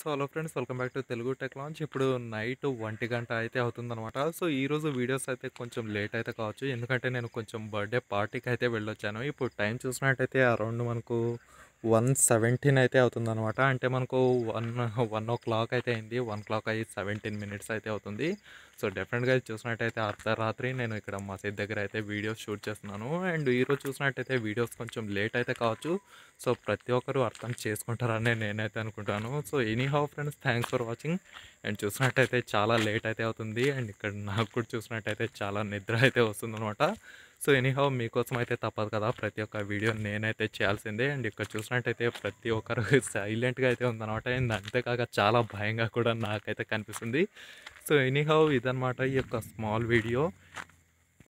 so hello friends welcome back to Telugu tech launch ఇప్పుడు night ఒంటి గంట అయితే అవుతుందనమాట సో ఈరోజు వీడియోస్ అయితే కొంచెం లేట్ అయితే కావచ్చు ఎందుకంటే నేను కొంచెం బర్త్డే పార్టీకి అయితే వెళ్ళొచ్చాను ఇప్పుడు టైం చూసినట్టయితే అరౌండ్ మనకు వన్ సెవెంటీన్ అయితే అవుతుంది అనమాట అంటే మనకు వన్ వన్ ఓ క్లాక్ అయితే అయింది వన్ క్లాక్ అయ్యి సెవెంటీన్ మినిట్స్ అయితే అవుతుంది సో డెఫినెట్గా చూసినట్టయితే అర్ధరాత్రి నేను ఇక్కడ మసీద్ దగ్గర అయితే వీడియోస్ షూట్ చేస్తున్నాను అండ్ ఈరోజు చూసినట్టయితే వీడియోస్ కొంచెం లేట్ అయితే కావచ్చు సో ప్రతి ఒక్కరు అర్థం చేసుకుంటారని నేనైతే అనుకుంటాను so anyhow friends thanks for watching and చూసినట్టయితే చాలా లేట్ అయితే అవుతుంది అండ్ ఇక్కడ నాకు కూడా చూసినట్టయితే చాలా నిద్ర అయితే అనమాట సో ఎనీహౌ మీకోసం అయితే తప్పదు కదా ప్రతి ఒక్క వీడియో నేనైతే చేయాల్సిందే అండ్ ఇక్కడ చూసినట్టయితే ప్రతి ఒక్కరు సైలెంట్గా అయితే ఉందన్నమాట అండ్ అంతేకాక చాలా భయంగా కూడా నాకైతే కనిపిస్తుంది సో ఎనీహౌ ఇదనమాట ఈ యొక్క స్మాల్ వీడియో